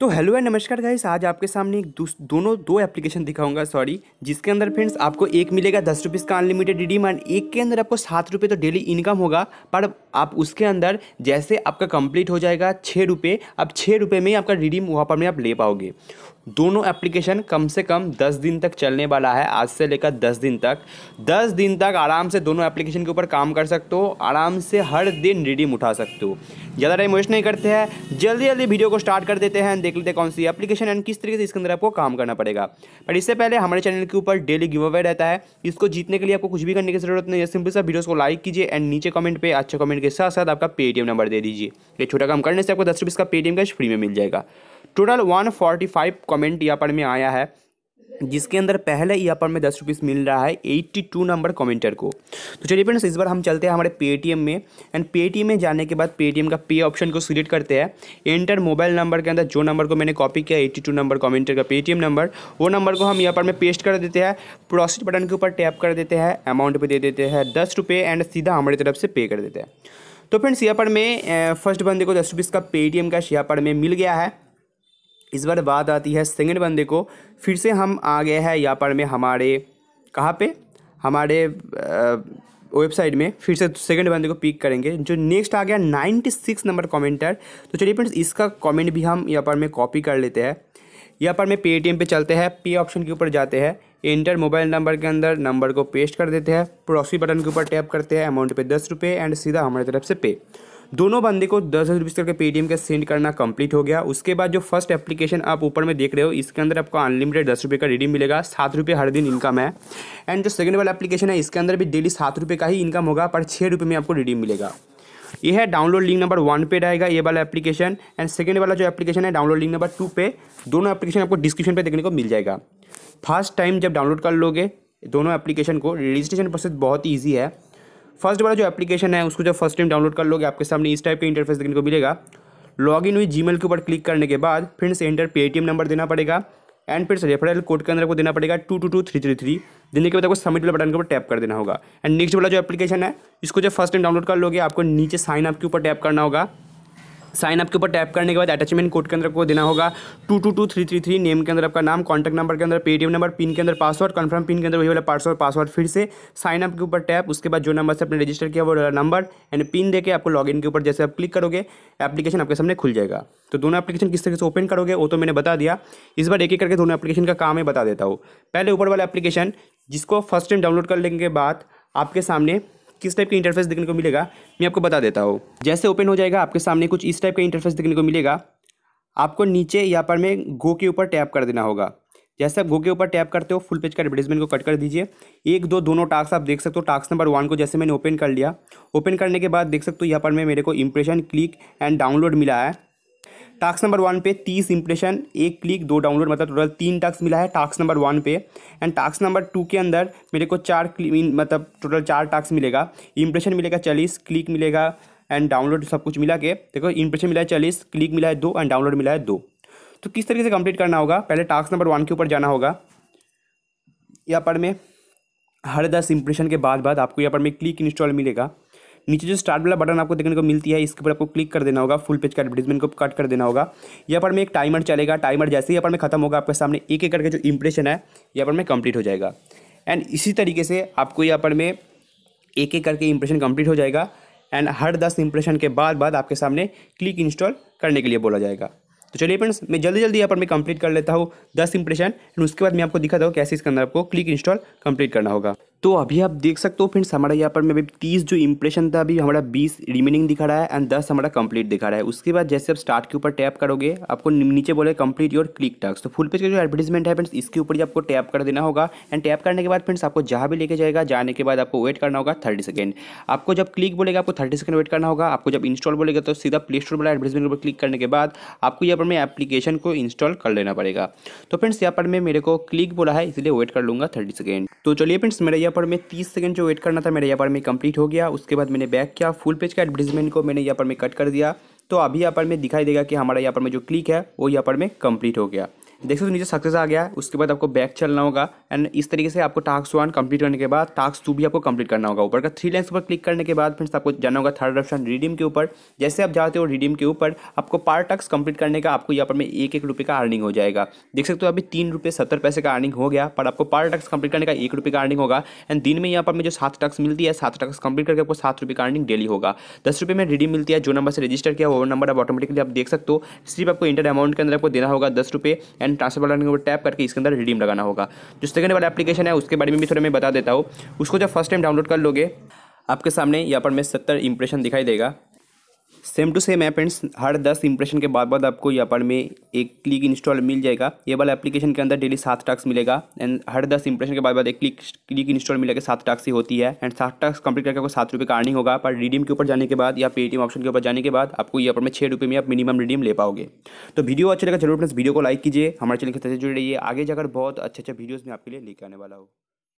तो hello and नमस्कार guys आज आपके सामने एक दोनों दो एप्लीकेशन दिखाऊंगा सॉरी जिसके अंदर फ्रेंड्स आपको एक मिलेगा दस रुपीज़ का अनलिमिटेड डी मान एंड एक के अंदर आपको सात रुपये तो डेली इनकम होगा पर आप उसके अंदर जैसे आपका कंप्लीट हो जाएगा छः रुपये आप छः रुपये में ही आपका रिडीम वहाँ पर में आप ले पाओगे दोनों एप्लीकेशन कम से कम दस दिन तक चलने वाला है आज से लेकर दस दिन तक दस दिन तक आराम से दोनों एप्लीकेशन के ऊपर काम कर सकते हो आराम से हर दिन रिडीम उठा सकते हो ज़्यादा टाइम वेस्ट नहीं करते हैं जल्दी जल्दी वीडियो को स्टार्ट कर देते हैं देख लेते हैं कौन सी एप्लीकेशन एंड किस तरीके से इसके अंदर आपको काम करना पड़ेगा पर इससे पहले हमारे चैनल के ऊपर डेली गिव अवे रहता है इसको जीतने के लिए आपको कुछ भी करने की जरूरत नहीं है सिंपल सा वीडियोज़ को लाइक कीजिए एंड नीचे कमेंट पर अच्छे कमेंट के साथ साथ आपका पेटीएम नंबर दे दीजिए ये छोटा काम करने से आपको दस रुपीज़ का पेटीएम कैश फ्री में मिल जाएगा total one forty five comment यहाँ पर में आया है जिसके अंदर पहले यहाँ पर में दस रुपीज़ मिल रहा है एट्टी टू नंबर कमेंटर को तो चलिए फ्रेंड्स इस बार हम चलते हैं हमारे पेटीएम में एंड पेटीएम में जाने के बाद पेटीएम का पे ऑप्शन को सिलेक्ट करते हैं एंटर मोबाइल नंबर के अंदर जो नंबर को मैंने कॉपी किया एट्टी टू नंबर कमेंटर का पेटीएम नंबर वो नंबर को हम यहाँ पर में पेस्ट कर देते हैं प्रोसेस बटन के ऊपर टैप कर देते हैं अमाउंट पर दे देते हैं दस रुपये एंड सीधा हमारी तरफ से पे कर देते हैं तो फ्रेंड्स यहाँ पर में फर्स्ट बंदे को दस रुपीस का पेटीएम कैश यहाँ पर में मिल गया है इस बार बात आती है सेकेंड बंदे को फिर से हम आ गए हैं यहाँ पर में हमारे कहाँ पे हमारे वेबसाइट में फिर से सेकेंड बंदे को पिक करेंगे जो नेक्स्ट आ गया नाइन्टी सिक्स नंबर कॉमेंटर तो चलिए फ्रेंड्स इसका कमेंट भी हम यहाँ पर में कॉपी कर लेते हैं यहाँ पर में पेटीएम पे चलते हैं पे ऑप्शन के ऊपर जाते हैं एंटर मोबाइल नंबर के अंदर नंबर को पेस्ट कर देते हैं प्रोसी बटन के ऊपर टैप करते हैं अमाउंट पे दस रुपये एंड सीधा हमारी तरफ से पे दोनों बंदे को दस हज़ार करके पेटीएम का सेंड करना कंप्लीट हो गया उसके बाद जो फर्स्ट एप्लीकेशन आप ऊपर में देख रहे हो इसके अंदर आपको अनलिमिटेड दस रुपये का रिडीम मिलेगा सात रुपये हर दिन इनकम है एंड जो सेकेंड वाला एप्लीकेशन है इसके अंदर भी डेली सात रुपये का ही इनकम होगा पर छः रुपये में आपको रिडीम मिलेगा यह है डाउनलोड लिंक नंबर वन पे रहेगा ये वाला एप्लीकेशन एंड सेकेंड वाला जो एप्लीकेशन है डाउनलोड लिंक नंबर टू पे दोनों एप्लीकेशन आपको डिस्क्रिप्शन पे देखने को मिल जाएगा फर्स्ट टाइम जब डाउनलोड कर लोगे दोनों एप्लीकेशन को रजिस्ट्रेशन प्रोसेस बहुत ईजी है फर्स्ट वाला जो एप्लीकेशन है उसको जब फर्स्ट टाइम डाउनलोड कर लोगे आपके सामने इस टाइप का इंटरफेस देखने को मिलेगा लॉग इन हुई जी के ऊपर क्लिक करने के बाद फिर से एंटर पेटीएम नंबर देना पड़ेगा एंड फिर से रेफरल कोड के अंदर को देना पड़ेगा two two two three three three देने के बाद आपको सबमिट वाला बटन के ऊपर टैप कर देना होगा एंड नेक्स्ट वाला जो एप्लीकेशन है इसको जब फर्स्ट टाइम डाउनलोड कर लोगे आपको नीचे साइन अप के ऊपर टैप करना होगा साइन अप के ऊपर टैप करने के बाद अटैचमेंट कोड के अंदर आपको देना होगा two two two three three three name के अंदर आपका नाम कॉन्टैक्ट नंबर के अंदर पेटीएम नंबर पिन के अंदर पासवर्ड कन्फर्म पिन के अंदर वही वाला पासवर्ड पासवर्ड फिर से साइन अप के ऊपर टैप उसके बाद जो नंबर से आपने रजिस्टर किया वो वाला नंबर एंड पिन देकर आपको लॉग के ऊपर जैसे आप क्लिक करोगे एप्लीकेशन आपके सामने खुल जाएगा तो दोनों एप्लीकेशन किस तरीके से ओपन करोगे वो तो मैंने बता दिया इस बार एक एक करके दोनों एप्लीकेशन का काम ही बता देता हूँ पहले ऊपर वाला एप्लीकेशन जिसको फर्स्ट टाइम डाउनलोड कर लेने के बाद आपके सामने किस टाइप का इंटरफेस देखने को मिलेगा मैं आपको बता देता हूँ जैसे ओपन हो जाएगा आपके सामने कुछ इस टाइप का इंटरफेस देखने को मिलेगा आपको नीचे यहाँ पर में गो के ऊपर टैप कर देना होगा जैसे आप गो के ऊपर टैप करते हो फुल पेज का एडवर्टीजमेंट को कट कर दीजिए एक दो दोनों टास्क आप देख सकते हो टास्क नंबर वन को जैसे मैंने ओपन कर लिया ओपन करने के बाद देख सकते हो यहाँ पर मैं मेरे को इंप्रेशन क्लिक एंड डाउनलोड मिला है टास्क नंबर वन पे तीस इंप्रेशन एक क्लिक दो डाउनलोड मतलब टोटल तीन टास्क मिला है टास्क नंबर वन पे एंड टास्क नंबर टू के अंदर मेरे को चार मतलब टोटल चार टास्क मिलेगा इंप्रेशन मिलेगा चालीस क्लिक मिलेगा एंड डाउनलोड सब कुछ मिला के देखो इंप्रेशन मिला है चालीस क्लिक मिला है दो एंड डाउनलोड मिला है दो तो किस तरीके से कंप्लीट करना होगा पहले टास्क नंबर वन के ऊपर जाना होगा यहाँ पर में हर दस इंप्रेशन के बाद बाद आपको यहाँ पर में क्लिक इंस्टॉल मिलेगा नीचे जो स्टार्ट वाला बटन आपको देखने को मिलती है इसके ऊपर आपको क्लिक कर देना होगा फुल पेज का एडवर्टीजमेंट को कट कर देना होगा यहाँ पर मैं एक टाइमर चलेगा टाइमर जैसे ही यहाँ पर मैं खत्म होगा आपके सामने एक एक करके जो इंप्रेशन है यहाँ पर मैं कंप्लीट हो जाएगा एंड इसी तरीके से आपको यहाँ पर मैं एक एक करके इंप्रेशन कंप्लीट हो जाएगा एंड हर दस इंप्रेशन के बाद बाद आपके सामने क्लिक इंस्टॉल करने के लिए बोला जाएगा तो चलिए फ्रेंड्स मैं जल्दी जल्दी यहाँ पर मैं कंप्लीट कर लेता हूँ दस इंप्रेशन एंड उसके बाद मैं आपको दिखाता हूँ कैसे इसके अंदर आपको क्लिक इंस्टॉल कंप्लीट करना होगा तो अभी आप देख सकते हो फ्रेंड्स हमारा यहाँ पर मैं अभी तीस जो इंप्रेशन था अभी हमारा बीस रिमेनिंग दिखा रहा है एंड दस हमारा कंप्लीट दिखा रहा है उसके बाद जैसे आप स्टार्ट के ऊपर टैप करोगे आपको नीचे बोले कंप्लीट योर क्लिक टास्क तो फुल पेज का जो एडवर्टीजमेंट है फ्रेंड्स इसके ऊपर ही आपको टैप कर देना होगा एंड टैप करने के बाद फ्रेंड्स आपको जहाँ भी लेके जाएगा जाने के बाद आपको वेट करना होगा थर्टी सेकेंड आपको जब क्लिक बोलेगा आपको थर्टी सेकेंड वेट करना होगा आपको जब इंस्टॉल बोलेगा तो सीधा प्ले स्टोर वाला एडवर्टीजमेंट ऊपर क्लिक करने के बाद आपको यहाँ पर मैं एप्लीकेशन को इंस्टॉल कर लेना पड़ेगा तो फ्रेंड्स यहाँ पर मैं मेरे को क्लिक बोला है इसलिए वेट कर लूँगा थर्टी सेकेंड तो चलिए फ्रेंड्स मेरा यह यहाँ पर मैं तीस सेकेंड जो वेट करना था मेरे यहाँ पर मैं कंप्लीट हो गया उसके बाद मैंने बैक किया फुल पेज का एडवर्टीजमेंट को मैंने यहाँ पर मैं कट कर दिया तो अभी यहाँ पर मैं दिखाई देगा कि हमारा यहाँ पर मैं जो क्लिक है वो यहाँ पर मैं कंप्लीट हो गया देख सकते हो नीचे सक्सेस आ गया है उसके बाद आपको बैक चलना होगा एंड इस तरीके से आपको टास्क वन कंप्लीट करने के बाद टास्क टू भी आपको कंप्लीट करना होगा ऊपर का थ्री लाइन्स पर क्लिक करने के बाद फ्रेंड्स आपको जाना होगा थर्ड ऑप्शन रिडीम के ऊपर जैसे आप जाते हो रिडीम के ऊपर आपको पार टास्क कंप्लीट करने का आपको यहाँ पर में एक एक रुपये का अर्निंग हो जाएगा देख सकते हो अभी तीन रुपये सत्तर पैसे का अर्निंग हो गया पर आपको पार टास्क कंप्लीट करने का एक रुपये का अर्निंग होगा एंड दिन में यहाँ पर में जो सात टास्क मिलती है सात टास्क कंप्लीट करके आपको सात रुपये का अर्निंग डेली होगा दस रुपये में रिडीम मिलती है जो नंबर से रजिस्टर किया वो नंबर आप ऑटोमेटिकली आप देख सकते हो सिर्फ आपको इंटर अमाउंट के अंदर आपको देना होगा दस रुपये एंड एंड ट्रांसफर बटन के ऊपर टैप करके इसके अंदर रिडीम लगाना होगा जो सेकंड वाला एप्लीकेशन है उसके बारे में भी थोड़ा मैं बता देता हूँ उसको जब फर्स्ट टाइम डाउनलोड कर लोगे आपके सामने यहाँ पर मैं सत्तर इंप्रेशन दिखाई देगा सेम टू सेम है फ्रेंड्स हर दस इंप्रेशन के बाद बाद आपको यहाँ पर में एक क्लिक इंस्टॉल मिल जाएगा ये वाला एप्लीकेशन के अंदर डेली सात टास्क मिलेगा एंड हर दस इंप्रेशन के बाद बाद एक क्लिक क्लिक इंस्टॉल मिलेगा सात टास्क ही होती है एंड सात टास्क कंप्लीट करके आपको सात रुपये का अर्निंग होगा पर रिडीम के ऊपर जाने के बाद या पेटीएम ऑप्शन के ऊपर जाने के बाद आपको यहाँ पर में छः रुपये में आप मिनिमम रिडीम ले पाओगे तो वीडियो अच्छा लगा जरूर फ्रेंड्स वीडियो को लाइक कीजिए हमारे चैनल के साथ जुड़े रहिए आगे जाकर बहुत अच्छे अच्छे वीडियोज़ में आपके लिए लेकर आने वाला हूँ